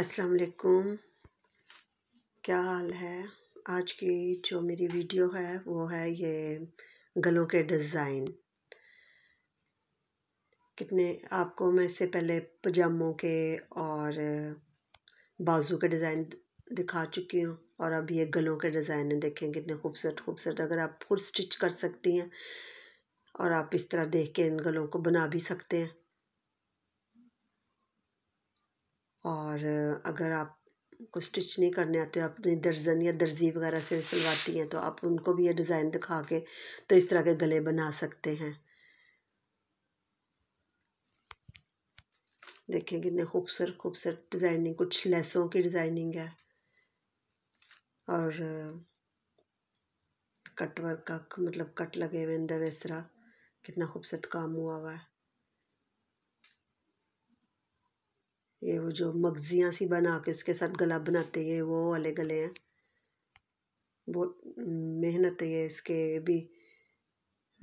अस्सलाम वालेकुम क्या हाल है आज की जो मेरी वीडियो है वो है ये गलों के डिज़ाइन कितने आपको मैं इससे पहले पजामों के और बाजू के डिज़ाइन दिखा चुकी हूँ और अब ये गलों के डिज़ाइन है देखें कितने खूबसूरत खूबसूरत अगर आप खुद स्टिच कर सकती हैं और आप इस तरह देख के इन गलों को बना भी सकते हैं और अगर आप को स्टिच नहीं करने आते हो अपनी दर्जन या दर्जी वगैरह से सिलवाती हैं तो आप उनको भी ये डिज़ाइन दिखा के तो इस तरह के गले बना सकते हैं देखें कितने खूबसूरत खूबसूरत डिज़ाइनिंग कुछ लेसों की डिज़ाइनिंग है और कट वर्क का मतलब कट लगे हुए अंदर इस तरह कितना खूबसूरत काम हुआ हुआ है ये वो जो मगजियाँ सी बना के उसके साथ गला बनाते हैं वो वाले गले हैं बहुत मेहनत है इसके भी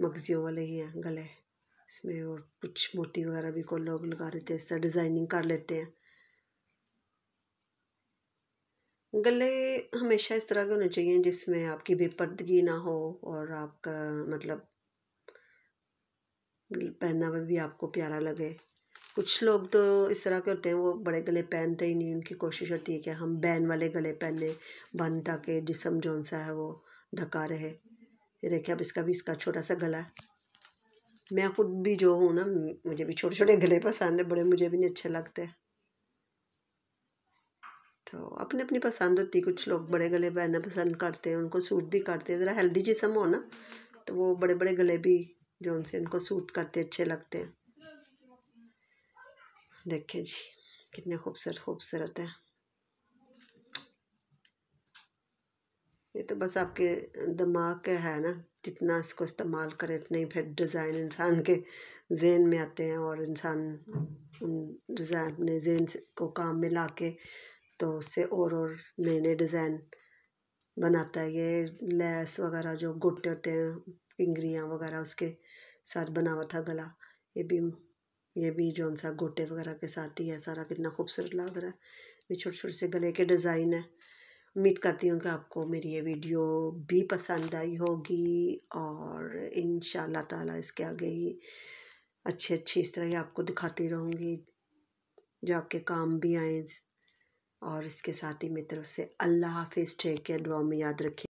मगजियों वाले ही हैं गले इसमें और कुछ मोती वगैरह भी को लोग लगा देते हैं इस तरह डिज़ाइनिंग कर लेते हैं गले हमेशा इस तरह के होने चाहिए जिसमें आपकी बेपर्दगी ना हो और आपका मतलब पहनना भी आपको प्यारा लगे कुछ लोग तो इस तरह के होते हैं वो बड़े गले पहनते ही नहीं उनकी कोशिश होती है कि हम बैन वाले गले पहने बंद ताकि जिसम जौन सा है वो ढका रहे ये देखिए अब इसका भी इसका छोटा सा गला है मैं खुद भी जो हूँ ना मुझे भी छोटे छोटे गले पसंद है बड़े मुझे भी नहीं अच्छे लगते तो अपनी अपनी पसंद होती कुछ लोग बड़े गले पहनना पसंद करते हैं उनको सूट भी करते हैं ज़रा हेल्दी जिसम हो ना तो वो बड़े बड़े गले भी जो उनसे उनको सूट करते अच्छे लगते हैं देखिए जी कितने खूबसूरत खूबसूरत है ये तो बस आपके दिमाग के है ना जितना इसको इस्तेमाल करें उतना ही फिर डिज़ाइन इंसान के जेन में आते हैं और इंसान डिज़ाइन अपने जेन को काम में ला के तो उससे और और नए नए डिज़ाइन बनाता है ये लेस वगैरह जो गुट्टे होते हैं पिंगरियाँ वगैरह उसके साथ बना हुआ था गला ये भी ये भी जो सा गोटे वगैरह के साथ ही है सारा कितना खूबसूरत लग रहा है ये छोटे छोटे से गले के डिज़ाइन है उम्मीद करती हूँ कि आपको मेरी ये वीडियो भी पसंद आई होगी और इन ताला इसके आगे ही अच्छे अच्छे इस तरह ही आपको दिखाती रहूँगी जो आपके काम भी आए और इसके साथ ही मेरी तरफ से अल्लाह हाफिज़ ठेक के दुआ में याद रखें